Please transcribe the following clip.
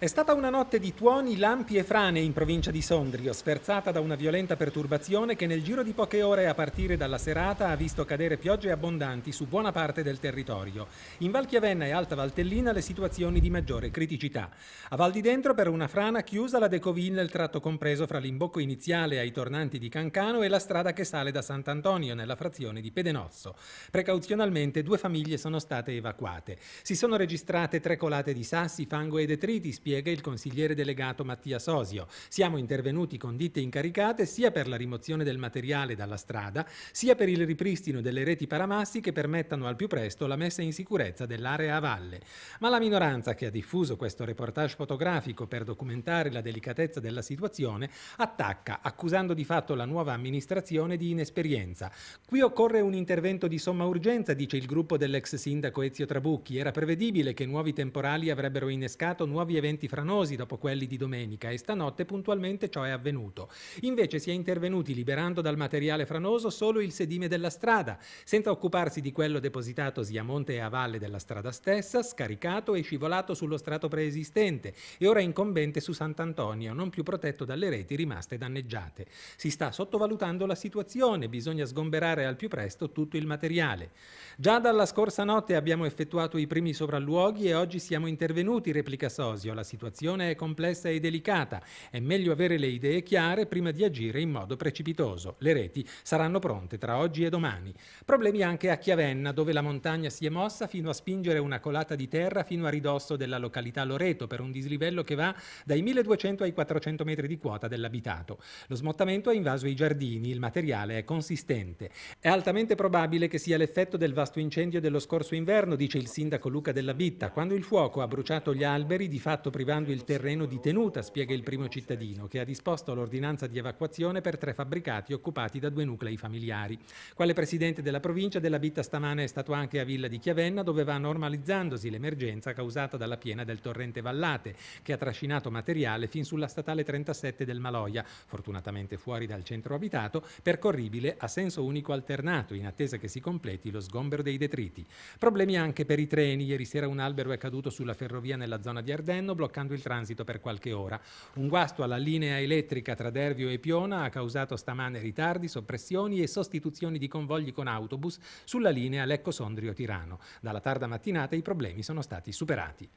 È stata una notte di tuoni, lampi e frane in provincia di Sondrio, sferzata da una violenta perturbazione che nel giro di poche ore a partire dalla serata ha visto cadere piogge abbondanti su buona parte del territorio. In Val Chiavenna e Alta Valtellina le situazioni di maggiore criticità. A Val di Dentro per una frana chiusa la Decovin nel tratto compreso fra l'imbocco iniziale ai tornanti di Cancano e la strada che sale da Sant'Antonio nella frazione di Pedenozzo. Precauzionalmente due famiglie sono state evacuate. Si sono registrate tre colate di sassi, fango e detriti spiega il consigliere delegato Mattia Sosio. Siamo intervenuti con ditte incaricate sia per la rimozione del materiale dalla strada, sia per il ripristino delle reti paramassi che permettano al più presto la messa in sicurezza dell'area a valle. Ma la minoranza che ha diffuso questo reportage fotografico per documentare la delicatezza della situazione attacca, accusando di fatto la nuova amministrazione di inesperienza. Qui occorre un intervento di somma urgenza, dice il gruppo dell'ex sindaco Ezio Trabucchi. Era prevedibile che nuovi temporali avrebbero innescato nuovi eventi eventi franosi dopo quelli di domenica e stanotte puntualmente ciò è avvenuto. Invece si è intervenuti liberando dal materiale franoso solo il sedime della strada, senza occuparsi di quello depositato sia a monte e a valle della strada stessa, scaricato e scivolato sullo strato preesistente e ora incombente su Sant'Antonio, non più protetto dalle reti rimaste danneggiate. Si sta sottovalutando la situazione, bisogna sgomberare al più presto tutto il materiale. Già dalla scorsa notte abbiamo effettuato i primi sopralluoghi e oggi siamo intervenuti, replica Sosio. La situazione è complessa e delicata. È meglio avere le idee chiare prima di agire in modo precipitoso. Le reti saranno pronte tra oggi e domani. Problemi anche a Chiavenna, dove la montagna si è mossa fino a spingere una colata di terra fino a ridosso della località Loreto per un dislivello che va dai 1200 ai 400 metri di quota dell'abitato. Lo smottamento ha invaso i giardini, il materiale è consistente. È altamente probabile che sia l'effetto del vasto incendio dello scorso inverno, dice il sindaco Luca Della Bitta, quando il fuoco ha bruciato gli alberi, di fatto privando il terreno di tenuta, spiega il primo cittadino, che ha disposto l'ordinanza di evacuazione per tre fabbricati occupati da due nuclei familiari. Quale presidente della provincia della Bitta stamane è stato anche a Villa di Chiavenna, dove va normalizzandosi l'emergenza causata dalla piena del torrente Vallate, che ha trascinato materiale fin sulla statale 37 del Maloia, fortunatamente fuori dal centro abitato, percorribile a senso unico alternato, in attesa che si completi lo sgombero dei detriti. Problemi anche per i treni. Ieri sera un albero è caduto sulla ferrovia nella zona di Ardenno, bloccato bloccando il transito per qualche ora. Un guasto alla linea elettrica tra Dervio e Piona ha causato stamane ritardi, soppressioni e sostituzioni di convogli con autobus sulla linea Lecco Sondrio-Tirano. Dalla tarda mattinata i problemi sono stati superati.